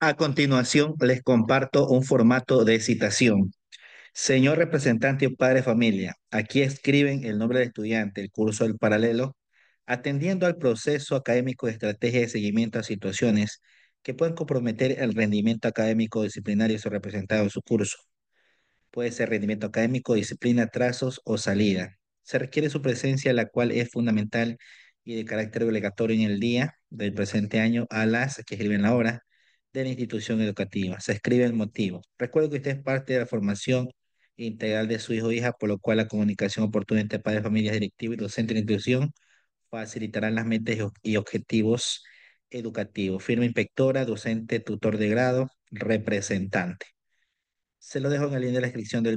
A continuación, les comparto un formato de citación. Señor representante o padre familia, aquí escriben el nombre del estudiante, el curso del paralelo, atendiendo al proceso académico de estrategia de seguimiento a situaciones que pueden comprometer el rendimiento académico disciplinario representado en su curso. Puede ser rendimiento académico, disciplina, trazos o salida. Se requiere su presencia, la cual es fundamental y de carácter obligatorio en el día del presente año a las que escriben la hora de la institución educativa. Se escribe el motivo. Recuerdo que usted es parte de la formación integral de su hijo o hija, por lo cual la comunicación oportuna entre padres, familias, directivos y docentes de la institución facilitarán las metas y objetivos educativos. Firma inspectora, docente, tutor de grado, representante. Se lo dejo en el link de la descripción del video.